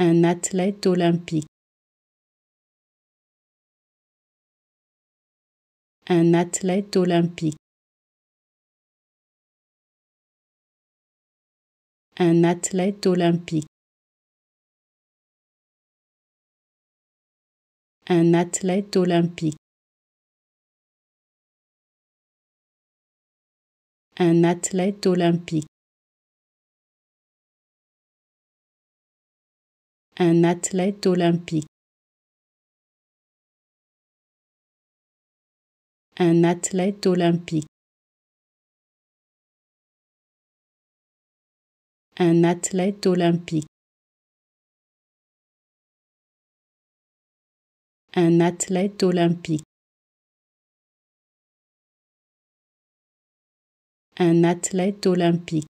un athlète olympique. Un athlète olympique. Un athlète olympique. Un athlète olympique. Un athlète olympique. un athlète olympique. Un athlète olympique. Un athlète olympique. Un athlète olympique. Un athlète olympique.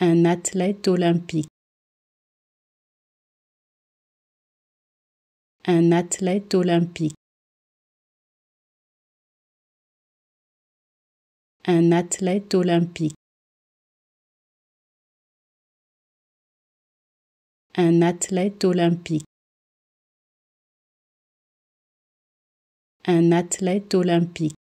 un athlète olympique. Un athlète olympique. Un athlète olympique. Un athlète olympique. Un athlète olympique.